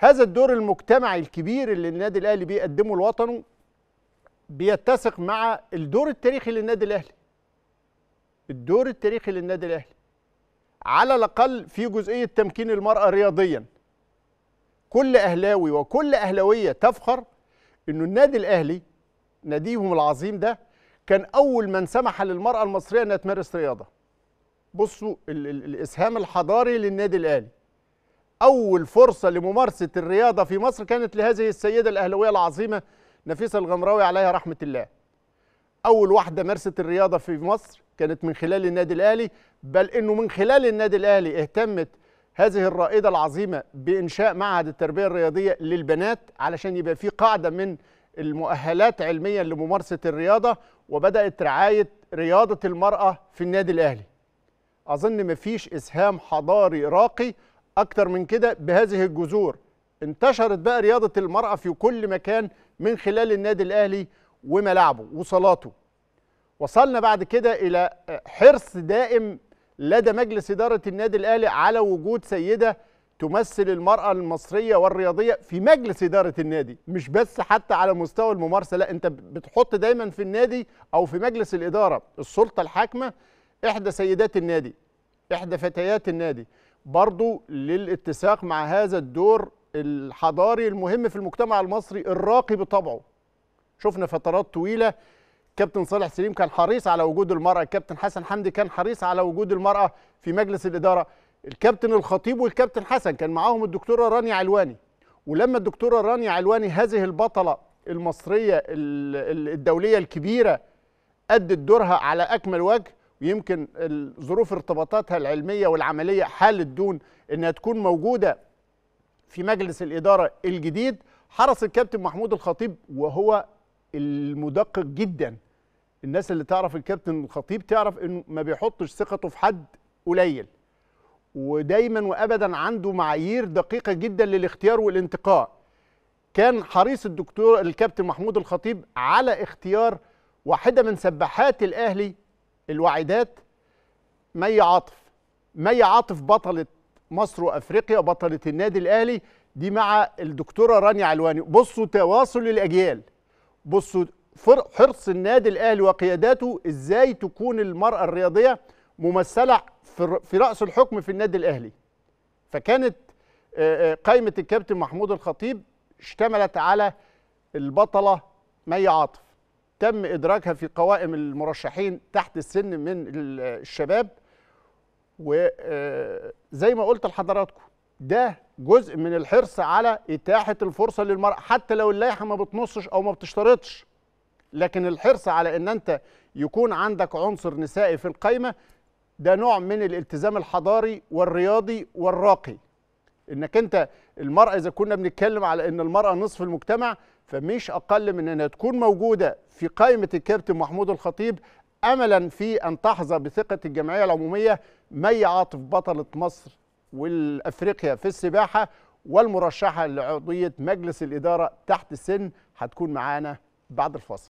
هذا الدور المجتمعي الكبير اللي النادي الاهلي بيقدمه لوطنه بيتسق مع الدور التاريخي للنادي الاهلي الدور التاريخي للنادي الاهلي على الاقل في جزئيه تمكين المراه رياضيا كل اهلاوي وكل اهلاويه تفخر انه النادي الاهلي ناديهم العظيم ده كان اول من سمح للمراه المصريه انها تمارس رياضه بصوا الاسهام الحضاري للنادي الاهلي أول فرصة لممارسة الرياضة في مصر كانت لهذه السيدة الأهلوية العظيمة نفيسة الغمراوي عليها رحمة الله أول واحدة مارست الرياضة في مصر كانت من خلال النادي الأهلي بل أنه من خلال النادي الأهلي اهتمت هذه الرائدة العظيمة بإنشاء معهد التربية الرياضية للبنات علشان يبقى في قاعدة من المؤهلات علميا لممارسة الرياضة وبدأت رعاية رياضة المرأة في النادي الأهلي أظن مفيش إسهام حضاري راقي أكتر من كده بهذه الجذور انتشرت بقى رياضة المرأة في كل مكان من خلال النادي الأهلي وملاعبه وصلاته وصلنا بعد كده إلى حرص دائم لدى مجلس إدارة النادي الأهلي على وجود سيدة تمثل المرأة المصرية والرياضية في مجلس إدارة النادي مش بس حتى على مستوى الممارسة لا أنت بتحط دايما في النادي أو في مجلس الإدارة السلطة الحاكمة إحدى سيدات النادي إحدى فتيات النادي برضو للاتساق مع هذا الدور الحضاري المهم في المجتمع المصري الراقي بطبعه شفنا فترات طويلة كابتن صالح سليم كان حريص على وجود المرأة الكابتن حسن حمدي كان حريص على وجود المرأة في مجلس الإدارة الكابتن الخطيب والكابتن حسن كان معاهم الدكتورة رانيا علواني ولما الدكتورة رانيا علواني هذه البطلة المصرية الدولية الكبيرة أدت دورها على أكمل وجه ويمكن ظروف ارتباطاتها العلميه والعمليه حالت دون انها تكون موجوده في مجلس الاداره الجديد حرص الكابتن محمود الخطيب وهو المدقق جدا الناس اللي تعرف الكابتن الخطيب تعرف انه ما بيحطش ثقته في حد قليل ودايما وابدا عنده معايير دقيقه جدا للاختيار والانتقاء كان حريص الدكتور الكابتن محمود الخطيب على اختيار واحده من سباحات الاهلي الوعيدات مي عاطف مي عاطف بطلة مصر وافريقيا بطلة النادي الاهلي دي مع الدكتوره رانيا علواني بصوا تواصل الاجيال بصوا حرص النادي الاهلي وقياداته ازاي تكون المراه الرياضيه ممثله في راس الحكم في النادي الاهلي فكانت قائمه الكابتن محمود الخطيب اشتملت على البطله مي عاطف تم إدراجها في قوائم المرشحين تحت السن من الشباب وزي آه، ما قلت لحضراتكم ده جزء من الحرص على إتاحة الفرصة للمرأة حتى لو اللائحة ما بتنصش أو ما بتشترطش لكن الحرص على أن أنت يكون عندك عنصر نسائي في القايمة ده نوع من الالتزام الحضاري والرياضي والراقي انك انت المراه اذا كنا بنتكلم على ان المراه نصف المجتمع فمش اقل من انها تكون موجوده في قائمه الكابتن محمود الخطيب املا في ان تحظى بثقه الجمعيه العموميه مي عاطف بطله مصر والافريقيا في السباحه والمرشحه لعضويه مجلس الاداره تحت السن هتكون معانا بعد الفاصل